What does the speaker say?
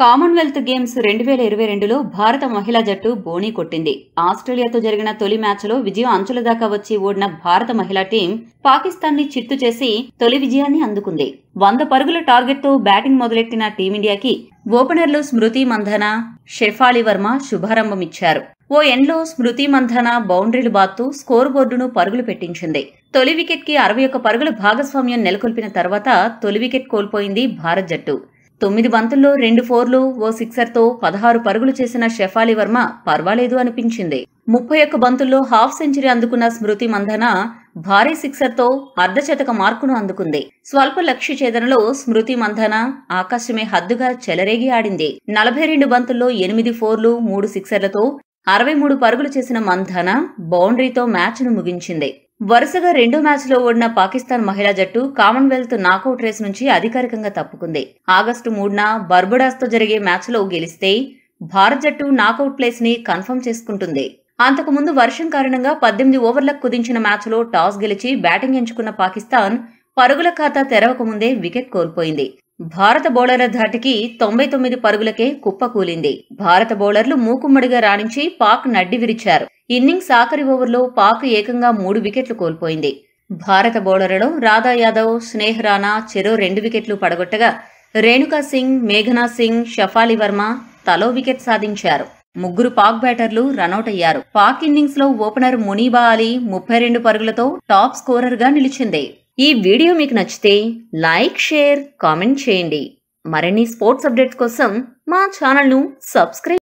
Commonwealth games రెండు వేల ఇరవై రెండులో భారత మహిళా జట్టు బోణీ కొట్టింది ఆస్ట్రేలియాతో జరిగిన తొలి మ్యాచ్లో విజయం అంచుల దాకా వచ్చి ఓడిన భారత మహిళా టీం పాకిస్తాన్ని చిత్తు చేసి తొలి విజయాన్ని అందుకుంది వంద పరుగుల టార్గెట్తో బ్యాటింగ్ మొదలెట్టిన టీమిండియాకి ఓపెనర్లు స్మృతి మంధన షెఫాలి వర్మ శుభారంభమిచ్చారు ఓ ఎండ్లో స్మృతి మంధన బౌండరీలు బాత్తు స్కోర్ బోర్డును పరుగులు పెట్టించింది తొలి వికెట్కి అరవై ఒక్క పరుగుల భాగస్వామ్యం నెలకొల్పిన తర్వాత తొలి వికెట్ కోల్పోయింది భారత్ జట్టు తొమ్మిది బంతుల్లో రెండు ఫోర్లు ఓ సిక్సర్తో పదహారు పరుగులు చేసిన షెఫాలి వర్మ పర్వాలేదు అనిపించింది ముప్పై ఒక్క బంతుల్లో హాఫ్ సెంచరీ అందుకున్న స్మృతి మంధన భారీ సిక్సర్తో అర్ధశతక మార్కును అందుకుంది స్వల్ప లక్ష్య ఛేదనలో స్మృతి మంధన ఆకాశమే హద్దుగా చెలరేగి ఆడింది నలభై రెండు బంతుల్లో ఎనిమిది ఫోర్లు మూడు సిక్సర్లతో అరవై మూడు పరుగులు చేసిన మంధన బౌండరీతో మ్యాచ్ను ముగించింది వరుసగా రెండు మ్యాచ్లో ఓడిన పాకిస్తాన్ మహిళా జట్టు కామన్వెల్త్ నాకౌట్ రేస్ నుంచి అధికారికంగా తప్పుకుంది ఆగస్టు మూడున బర్బుడాస్తో జరిగే మ్యాచ్లో గెలిస్తే భారత్ జట్టు నాకౌట్ ప్లేస్ ని కన్ఫర్మ్ చేసుకుంటుంది అంతకుముందు వర్షం కారణంగా పద్దెనిమిది ఓవర్లకు కుదించిన మ్యాచ్లో టాస్ గెలిచి బ్యాటింగ్ ఎంచుకున్న పాకిస్తాన్ పరుగుల ఖాతా తెరవకముందే వికెట్ కోల్పోయింది భారత బౌలర్ల ధాటికి తొంభై తొమ్మిది పరుగులకే కుప్పకూలింది భారత బౌలర్లు మూకుమ్మడిగా రాణించి పాక్ నడ్డి విరిచారు ఇన్నింగ్స్ ఆఖరి ఓవర్లో పాక్ ఏకంగా మూడు వికెట్లు కోల్పోయింది భారత బౌలర్లలో రాధా యాదవ్ స్నేహ్ రాణా చెరో రెండు వికెట్లు పడగొట్టగా రేణుకా సింగ్ మేఘనా సింగ్ షఫాలి వర్మ తలో వికెట్ సాధించారు ముగ్గురు పాక్ బ్యాటర్లు రనౌట్ అయ్యారు పాక్ ఇన్నింగ్స్లో ఓపెనర్ మునీబా అలీ ముప్పై రెండు పరుగులతో టాప్ స్కోరర్గా నిలిచింది ఈ వీడియో మీకు నచ్చితే లైక్ షేర్ కామెంట్ చేయండి మరిన్ని స్పోర్ట్స్ అప్డేట్స్ కోసం మా ఛానల్ను సబ్స్క్రైబ్